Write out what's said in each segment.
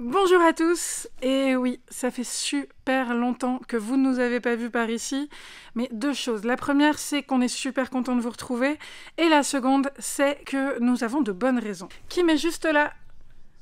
Bonjour à tous Et oui, ça fait super longtemps que vous ne nous avez pas vus par ici, mais deux choses. La première, c'est qu'on est super content de vous retrouver, et la seconde, c'est que nous avons de bonnes raisons. Qui est juste là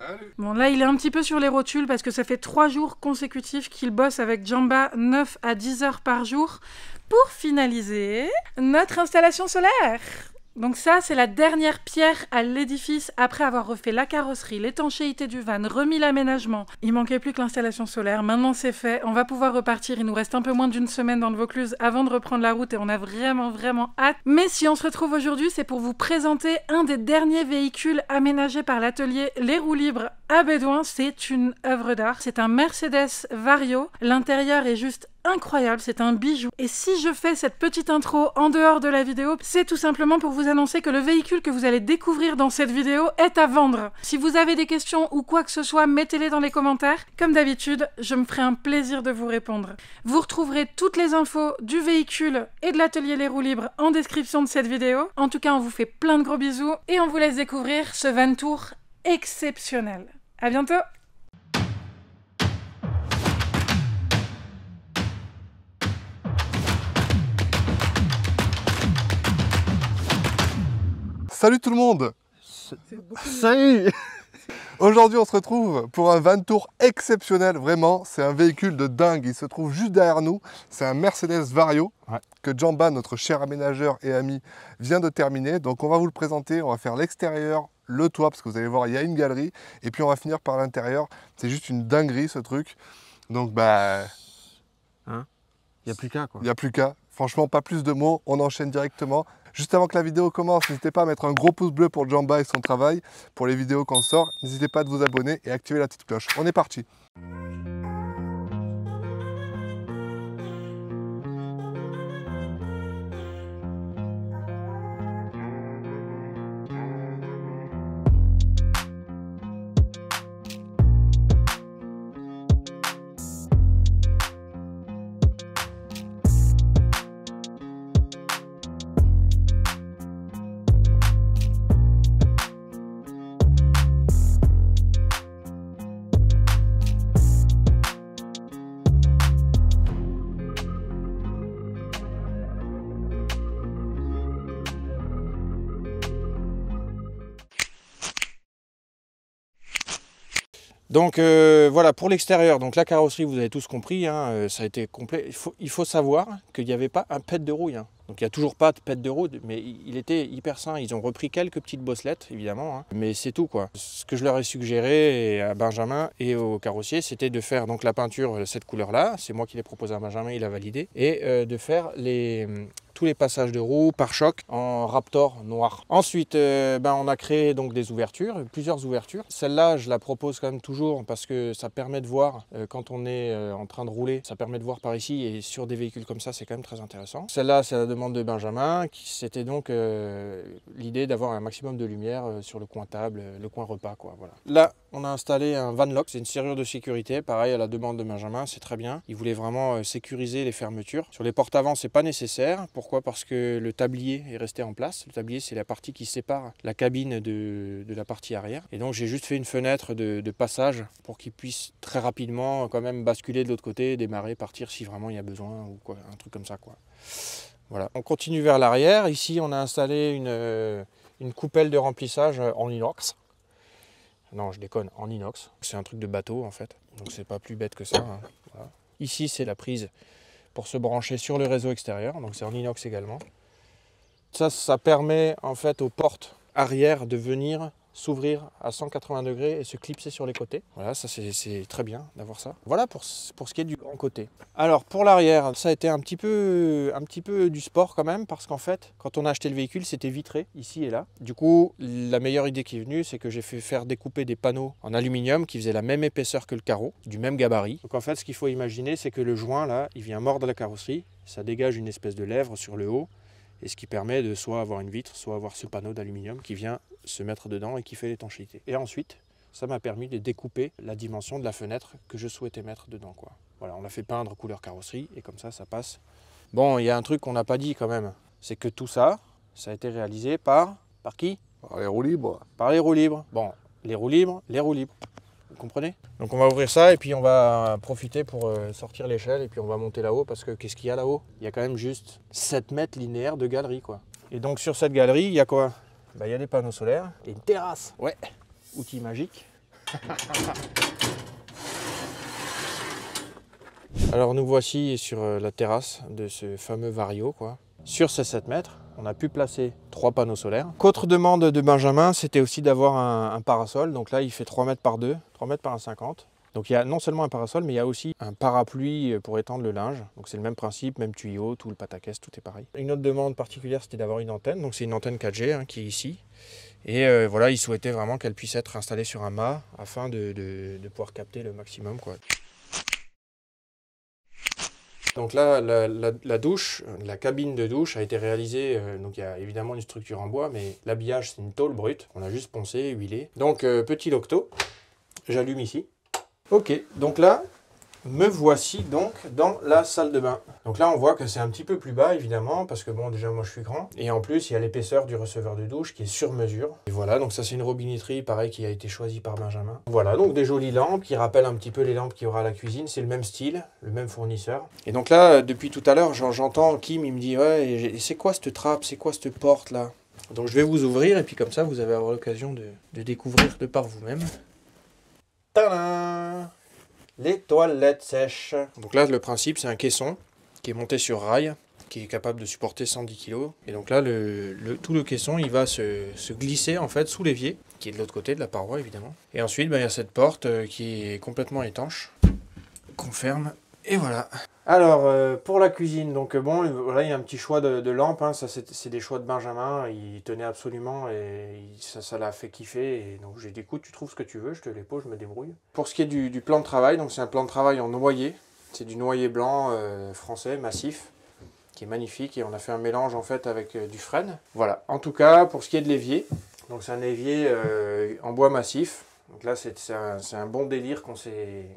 Salut. Bon là il est un petit peu sur les rotules parce que ça fait trois jours consécutifs qu'il bosse avec Jamba 9 à 10 heures par jour pour finaliser notre installation solaire. Donc ça, c'est la dernière pierre à l'édifice après avoir refait la carrosserie, l'étanchéité du van, remis l'aménagement. Il manquait plus que l'installation solaire, maintenant c'est fait, on va pouvoir repartir, il nous reste un peu moins d'une semaine dans le Vaucluse avant de reprendre la route et on a vraiment vraiment hâte. Mais si on se retrouve aujourd'hui, c'est pour vous présenter un des derniers véhicules aménagés par l'atelier Les Roues Libres à Bédouin. C'est une œuvre d'art, c'est un Mercedes Vario. L'intérieur est juste incroyable, c'est un bijou. Et si je fais cette petite intro en dehors de la vidéo, c'est tout simplement pour vous annoncer que le véhicule que vous allez découvrir dans cette vidéo est à vendre. Si vous avez des questions ou quoi que ce soit, mettez-les dans les commentaires. Comme d'habitude, je me ferai un plaisir de vous répondre. Vous retrouverez toutes les infos du véhicule et de l'atelier Les Roues Libres en description de cette vidéo. En tout cas, on vous fait plein de gros bisous et on vous laisse découvrir ce van exceptionnel. À bientôt Salut tout le monde Salut Aujourd'hui, on se retrouve pour un van tour exceptionnel, vraiment. C'est un véhicule de dingue. Il se trouve juste derrière nous. C'est un Mercedes Vario que Jamba, notre cher aménageur et ami, vient de terminer. Donc, on va vous le présenter. On va faire l'extérieur, le toit, parce que vous allez voir, il y a une galerie. Et puis, on va finir par l'intérieur. C'est juste une dinguerie, ce truc. Donc, bah. Hein Il n'y a plus qu'un. quoi. Il n'y a plus qu'à. Franchement, pas plus de mots. On enchaîne directement. Juste avant que la vidéo commence, n'hésitez pas à mettre un gros pouce bleu pour Jamba et son travail, pour les vidéos qu'on sort. N'hésitez pas à vous abonner et activer la petite cloche. On est parti. Donc euh, voilà, pour l'extérieur, donc la carrosserie, vous avez tous compris, hein, euh, ça a été complet. Il faut, savoir qu'il n'y avait pas un pet de rouille. Hein. Donc il n'y a toujours pas de pet de rouille, mais il était hyper sain. Ils ont repris quelques petites bosselettes, évidemment, hein. mais c'est tout quoi. Ce que je leur ai suggéré à Benjamin et au carrossier, c'était de faire donc la peinture euh, cette couleur-là. C'est moi qui l'ai proposé à Benjamin, il a validé. Et de faire les, hum, tous les passages de roues, par choc en Raptor noir. Ensuite, euh, ben, on a créé donc des ouvertures, plusieurs ouvertures. Celle-là, je la propose quand même toujours parce que ça permet de voir euh, quand on est euh, en train de rouler, ça permet de voir par ici et sur des véhicules comme ça, c'est quand même très intéressant. Celle-là, c'est la demande de Benjamin, qui c'était donc l'idée d'avoir un maximum de lumière sur le coin table, le coin repas, quoi. Voilà. Là, on a installé un van lock, c'est une serrure de sécurité, pareil à la demande de Benjamin, c'est très bien. Il voulait vraiment sécuriser les fermetures. Sur les portes avant, c'est pas nécessaire. Pour pourquoi Parce que le tablier est resté en place. Le tablier, c'est la partie qui sépare la cabine de, la partie arrière. Et donc j'ai juste fait une fenêtre de, passage pour qu'il puisse très rapidement quand même basculer de l'autre côté, démarrer, partir si vraiment il y a besoin ou quoi, un truc comme ça. Quoi. Voilà. On continue vers l'arrière. Ici, on a installé une, euh, coupelle de remplissage euh, en inox. Non, je déconne, en inox. C'est un truc de bateau en fait. Donc c'est pas plus bête que ça. Hein. Ici, c'est la prise pour se brancher sur le réseau extérieur, donc c'est en inox également. Ça, ça permet en fait aux portes arrière de venir s'ouvrir à 180 degrés et se clipser sur les côtés. Voilà, ça c'est très bien d'avoir ça. Voilà pour, ce qui est du grand côté. Alors pour l'arrière, ça a été un petit, peu, un petit peu du sport quand même, parce qu'en fait, quand on a acheté le véhicule, c'était vitré, ici et là. Du coup, la meilleure idée qui est venue, c'est que j'ai fait faire découper des panneaux en aluminium qui faisaient la même épaisseur que le carreau, du même gabarit. Donc en fait, ce qu'il faut imaginer, c'est que le joint là, il vient mordre la carrosserie, ça dégage une espèce de lèvre sur le haut, et ce qui permet de soit avoir une vitre, soit avoir ce panneau d'aluminium qui vient se mettre dedans et qui fait l'étanchéité. Et ensuite, ça m'a permis de découper la dimension de la fenêtre que je souhaitais mettre dedans. Quoi. Voilà, on l'a fait peindre couleur carrosserie et comme ça, ça passe. Bon, il y a un truc qu'on n'a pas dit quand même, c'est que tout ça, ça a été réalisé par... Par qui Par les roues libres. Par les roues libres. Bon, les roues libres, les roues libres. Vous comprenez Donc on va ouvrir ça et puis on va profiter pour euh, sortir l'échelle et puis on va monter là-haut parce que qu'est-ce qu'il y a là-haut Il y a quand même juste 7 mètres linéaires de galerie quoi. Et donc sur cette galerie, il y a quoi bah, Il y a des panneaux solaires et une terrasse. Ouais, outil magique. Alors nous voici sur euh, la terrasse de ce fameux Vario quoi. Sur ces 7 mètres, on a pu placer trois panneaux solaires. Autre demande de Benjamin, c'était aussi d'avoir un, parasol. Donc là, il fait 3 mètres par 2, 3 mètres par 1,50. Donc il y a non seulement un parasol, mais il y a aussi un parapluie euh, pour étendre le linge. Donc c'est le même principe, même tuyau, tout le pataquès, tout est pareil. Une autre demande particulière, c'était d'avoir une antenne. Donc c'est une antenne 4G hein, qui est ici. Et euh, voilà, il souhaitait vraiment qu'elle puisse être installée sur un mât afin de, pouvoir capter le maximum. Donc là, la, douche, la cabine de douche a été réalisée, euh, donc il y a évidemment une structure en bois, mais l'habillage c'est une tôle brute, on a juste poncé, huilé. Donc euh, petit locto, j'allume ici. Ok, donc là, me voici donc dans la salle de bain. Donc là, on voit que c'est un petit peu plus bas, évidemment, parce que bon, déjà, moi, je suis grand. Et en plus, il y a l'épaisseur du receveur de douche qui est sur mesure. Et voilà, donc ça, c'est une robinetterie, pareil, qui a été choisie par Benjamin. Voilà, donc des jolies lampes qui rappellent un petit peu les lampes qu'il y aura à la cuisine. C'est le même style, le même fournisseur. Et donc là, euh, depuis tout à l'heure, j'entends Kim, il me dit, ouais, c'est quoi cette trappe, c'est quoi cette porte là donc je vais vous ouvrir et puis comme ça vous avez avoir l'occasion de, découvrir de par vous-même. Tadam les toilettes sèches. Donc là, le principe, c'est un caisson qui est monté sur rail, qui est capable de supporter 110 kg. Et donc là, le, tout le caisson, il va se, glisser en fait sous l'évier, qui est de l'autre côté de la paroi évidemment. Et ensuite, ben, il y a cette porte euh, qui est complètement étanche, qu'on ferme et voilà. Alors, euh, pour la cuisine, donc euh, bon, voilà, il y a un petit choix de, lampes. Hein. ça, c'est des choix de Benjamin. Il tenait absolument et ça l'a fait kiffer. Et donc, j'ai dit, écoute, tu trouves ce que tu veux, je te les pose, je me débrouille. Pour ce qui est du, plan de travail, donc c'est un plan de travail en noyer. C'est du noyer blanc euh, français, massif, qui est magnifique. Et on a fait un mélange, en fait, avec du frêne. Voilà. En tout cas, pour ce qui est de l'évier, donc c'est un évier en bois massif donc là, c'est un, bon délire qu'on s'est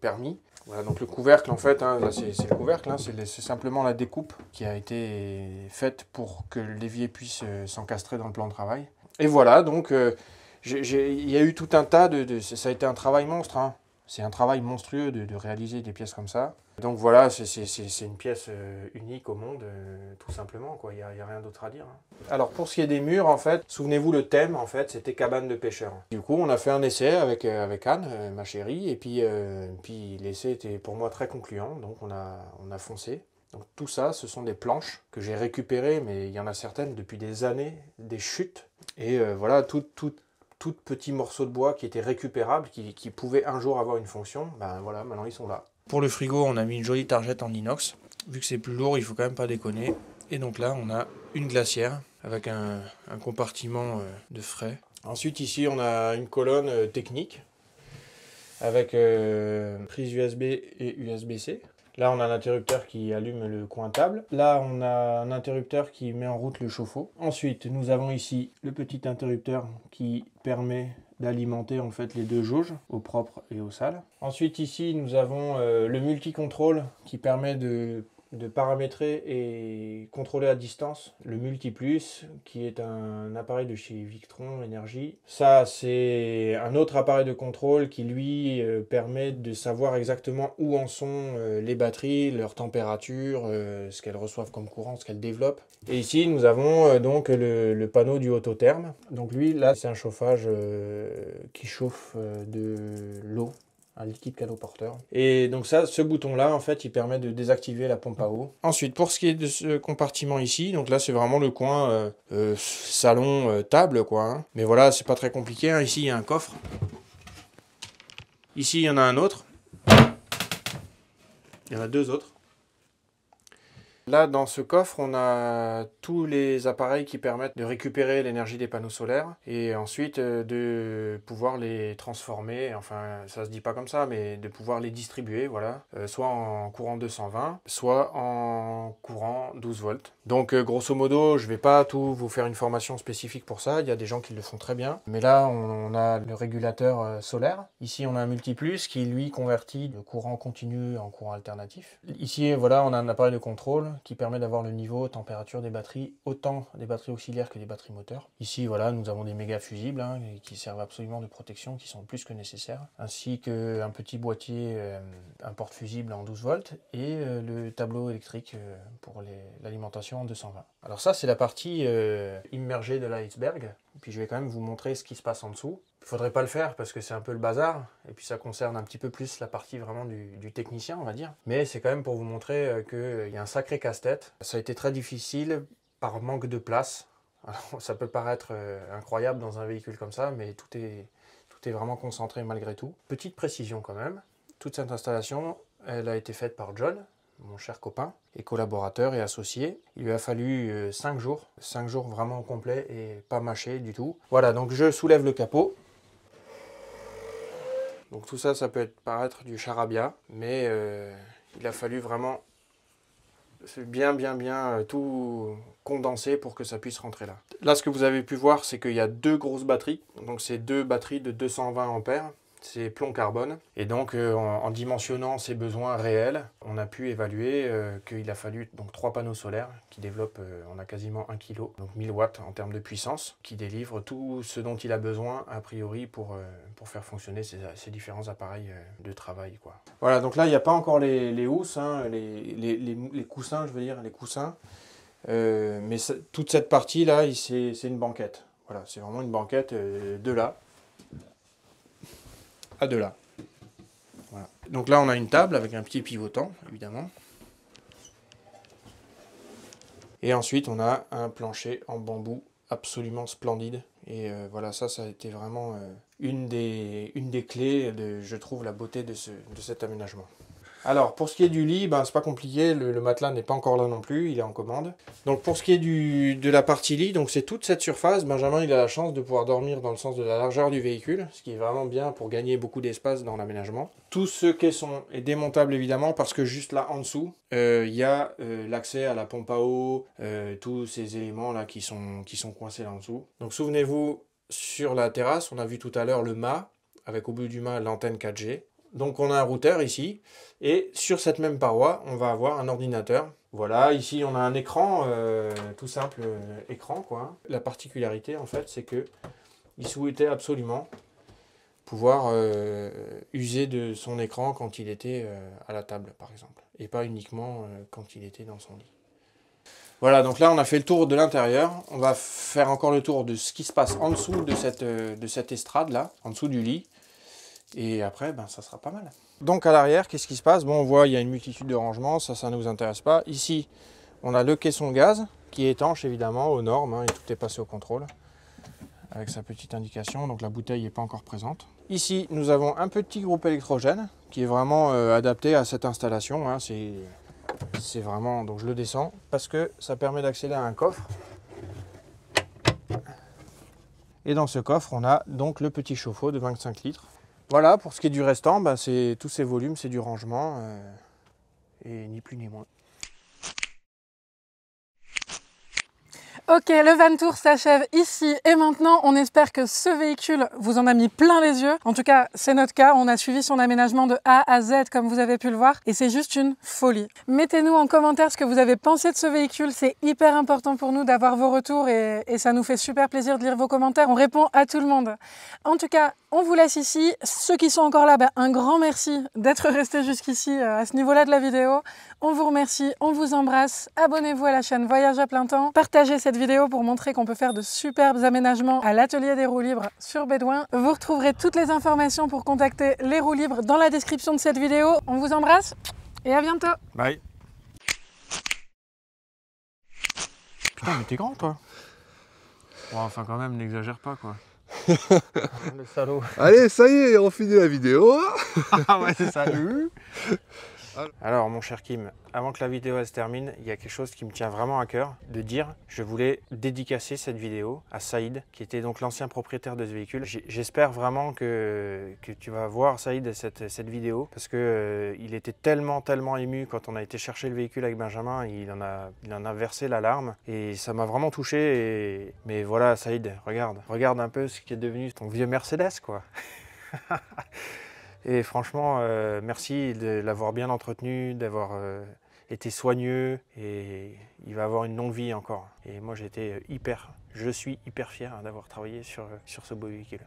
permis. Voilà, donc le couvercle, en fait, hein, c'est le couvercle, hein, c'est simplement la découpe qui a été faite pour que l'évier puisse euh, s'encastrer dans le plan de travail. Et voilà, donc euh, il y a eu tout un tas de, Ça a été un travail monstre, hein. c'est un travail monstrueux de réaliser des pièces comme ça. Donc voilà, c'est une pièce euh, unique au monde, euh, tout simplement. Il n'y a, rien d'autre à dire. Hein. Alors pour ce qui est des murs, en fait, souvenez-vous, le thème, en fait, c'était cabane de pêcheur. Du coup, on a fait un essai avec, euh, avec Anne, ma chérie, et puis, l'essai était pour moi très concluant, donc on a, foncé. Donc tout ça, ce sont des planches que j'ai récupérées, mais il y en a certaines depuis des années, des chutes. Et voilà, tout, tout, tout petit morceau de bois qui était récupérable, qui, qui pouvait un jour avoir une fonction, ben voilà, maintenant ils sont là. Pour le frigo, on a mis une jolie targette en inox. Vu que c'est plus lourd, il faut quand même pas déconner. Et donc là, on a une glacière avec un, compartiment euh, de frais. Ensuite, ici, on a une colonne euh, technique avec euh, prise USB et USB-C. Là, on a un interrupteur qui allume le coin table. Là, on a un interrupteur qui met en route le chauffe-eau. Ensuite, nous avons ici le petit interrupteur qui permet d'alimenter en fait les deux jauges, au propre et au sale. Ensuite ici nous avons euh, le multi-contrôle qui permet de de paramétrer et contrôler à distance le Multiplus, qui est un appareil de chez Victron Energy. Ça, c'est un autre appareil de contrôle qui, lui, euh, permet de savoir exactement où en sont euh, les batteries, leur température, euh, ce qu'elles reçoivent comme courant, ce qu'elles développent. Et ici, nous avons donc le, le, panneau du autotherme. Donc lui, là, c'est un chauffage qui chauffe de l'eau un liquide caloporteur. Et donc ça, ce bouton-là, en fait, il permet de désactiver la pompe à eau. Ensuite, pour ce qui est de ce compartiment ici, donc là, c'est vraiment le coin euh, euh, salon, euh, table, quoi. Hein. Mais voilà, c'est pas très compliqué. Hein. Ici, il y a un coffre. Ici, il y en a un autre. Il y en a deux autres. Là, dans ce coffre, on a tous les appareils qui permettent de récupérer l'énergie des panneaux solaires et ensuite euh, de pouvoir les transformer, enfin ça se dit pas comme ça, mais de pouvoir les distribuer, voilà, euh, soit en courant 220, soit en courant 12 volts. Donc euh, grosso modo, je vais pas tout vous faire une formation spécifique pour ça, il y a des gens qui le font très bien, mais là on, on a le régulateur solaire. Ici on a un multiplus qui lui convertit le courant continu en courant alternatif. Ici voilà, on a un appareil de contrôle qui permet d'avoir le niveau, température des batteries, autant des batteries auxiliaires que des batteries moteurs. Ici, voilà, nous avons des méga fusibles hein, qui servent absolument de protection, qui sont plus que nécessaires, ainsi qu'un petit boîtier, euh, un porte-fusible en 12 volts et euh, le tableau électrique euh, pour l'alimentation en 220. Alors ça, c'est la partie immergée de l'iceberg. Puis je vais quand même vous montrer ce qui se passe en dessous faudrait pas le faire parce que c'est un peu le bazar. Et puis ça concerne un petit peu plus la partie vraiment du, technicien, on va dire. Mais c'est quand même pour vous montrer euh, qu'il euh, y a un sacré casse-tête. Ça a été très difficile par manque de place. ça peut paraître euh, incroyable dans un véhicule comme ça, mais tout est, tout est vraiment concentré malgré tout. Petite précision quand même, toute cette installation, elle a été faite par John, mon cher copain et collaborateur et associé. Il lui a fallu 5 jours, 5 jours vraiment complets et pas mâché du tout. Voilà, donc je soulève le capot. Donc tout ça, ça peut être, paraître du charabia, mais euh, il a fallu vraiment bien, bien, bien euh, tout condenser pour que ça puisse rentrer là. Là, ce que vous avez pu voir, c'est qu'il y a deux grosses batteries. Donc c'est deux batteries de 220 ampères c'est plomb carbone. Et donc euh, en, dimensionnant ses besoins réels, on a pu évaluer euh, qu'il a fallu donc trois panneaux solaires qui développent, euh, on a quasiment 1 kg, donc 1000 watts en termes de puissance, qui délivrent tout ce dont il a besoin a priori pour, pour faire fonctionner ces différents appareils de travail. Quoi. Voilà, donc là il n'y a pas encore les, housses, hein, les, les, coussins, je veux dire, les coussins. mais toute cette partie là, c'est une banquette. Voilà, c'est vraiment une banquette de là de là. Donc là, on a une table avec un petit pivotant, évidemment. Et ensuite, on a un plancher en bambou absolument splendide. Et euh, voilà, ça, ça a été vraiment euh, une, des, une des clés de, je trouve, la beauté de, ce, de cet aménagement. Alors, pour ce qui est du lit, ben, c'est pas compliqué, le, matelas n'est pas encore là non plus, il est en commande. Donc, pour ce qui est de la partie lit, donc c'est toute cette surface. Benjamin, il a la chance de pouvoir dormir dans le sens de la largeur du véhicule, ce qui est vraiment bien pour gagner beaucoup d'espace dans l'aménagement. Tout ce caisson est démontable évidemment, parce que juste là en dessous, euh, il y a euh, l'accès à la pompe à eau, euh, tous ces éléments là qui sont, qui sont coincés là en dessous. Donc, souvenez-vous, sur la terrasse, on a vu tout à l'heure le mât, avec au bout du mât l'antenne 4G. Donc on a un routeur ici, et sur cette même paroi, on va avoir un ordinateur. Voilà, ici on a un écran, euh, tout simple euh, écran quoi. La particularité en fait, c'est que il souhaitait absolument pouvoir euh, user de son écran quand il était à la table par exemple, et pas uniquement quand il était dans son lit. Voilà, donc là on a fait le tour de l'intérieur. On va faire encore le tour de ce qui se passe en dessous de cette, de cette estrade là, en dessous du lit. Et après, ben, ça sera pas mal. Donc à l'arrière, qu'est-ce qui se passe Bon, on voit, il y a une multitude de rangements, ça, ça ne nous intéresse pas. Ici, on a le caisson gaz, qui est étanche évidemment aux normes, hein, et tout est passé au contrôle, avec sa petite indication, donc la bouteille n'est pas encore présente. Ici, nous avons un petit groupe électrogène, qui est vraiment euh, adapté à cette installation. Hein. C'est vraiment, donc je le descends, parce que ça permet d'accéder à un coffre. Et dans ce coffre, on a donc le petit chauffe-eau de 25 litres, voilà, pour ce qui est du restant, ben, c'est tous ces volumes, c'est du rangement, euh, et ni plus ni moins. Ok, le van tour s'achève ici et maintenant. On espère que ce véhicule vous en a mis plein les yeux. En tout cas, c'est notre cas. On a suivi son aménagement de A à Z, comme vous avez pu le voir, et c'est juste une folie. Mettez-nous en commentaire ce que vous avez pensé de ce véhicule. C'est hyper important pour nous d'avoir vos retours et, ça nous fait super plaisir de lire vos commentaires. On répond à tout le monde. En tout cas, on vous laisse ici. Ceux qui sont encore là, ben un grand merci d'être restés jusqu'ici euh, à ce niveau-là de la vidéo. On vous remercie, on vous embrasse. Abonnez-vous à la chaîne Voyage à plein temps. Partagez cette vidéo pour montrer qu'on peut faire de superbes aménagements à l'atelier des roues libres sur Bédouin. Vous retrouverez toutes les informations pour contacter les roues libres dans la description de cette vidéo. On vous embrasse et à bientôt. Bye. Putain, mais t'es grand, toi. Bon, enfin, quand même, n'exagère pas, quoi. Le salaud. Allez, ça y est, on finit la vidéo. ah ouais, c'est salut. Alors mon cher Kim, avant que la vidéo se termine, il y a quelque chose qui me tient vraiment à cœur de dire. Je voulais dédicacer cette vidéo à Saïd, qui était donc l'ancien propriétaire de ce véhicule. J'espère vraiment que, que tu vas voir Saïd cette, cette vidéo, parce que euh, il était tellement tellement ému quand on a été chercher le véhicule avec Benjamin, il en a, il en a versé la larme et ça m'a vraiment touché. Mais voilà Saïd, regarde, regarde un peu ce qui est devenu ton vieux Mercedes quoi. Et franchement, euh, merci de l'avoir bien entretenu, d'avoir euh, été soigneux et il va avoir une longue vie encore. Et moi j'étais hyper, je suis hyper fier hein, d'avoir travaillé sur, sur ce beau véhicule.